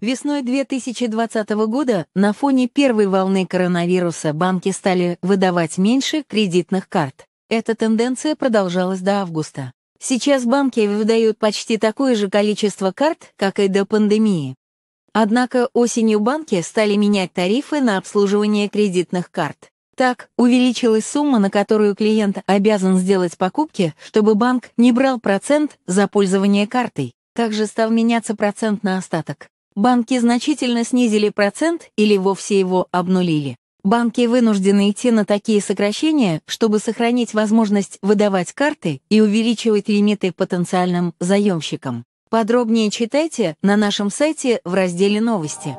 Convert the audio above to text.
Весной 2020 года на фоне первой волны коронавируса банки стали выдавать меньше кредитных карт. Эта тенденция продолжалась до августа. Сейчас банки выдают почти такое же количество карт, как и до пандемии. Однако осенью банки стали менять тарифы на обслуживание кредитных карт. Так, увеличилась сумма, на которую клиент обязан сделать покупки, чтобы банк не брал процент за пользование картой. Также стал меняться процент на остаток. Банки значительно снизили процент или вовсе его обнулили. Банки вынуждены идти на такие сокращения, чтобы сохранить возможность выдавать карты и увеличивать лимиты потенциальным заемщикам. Подробнее читайте на нашем сайте в разделе «Новости».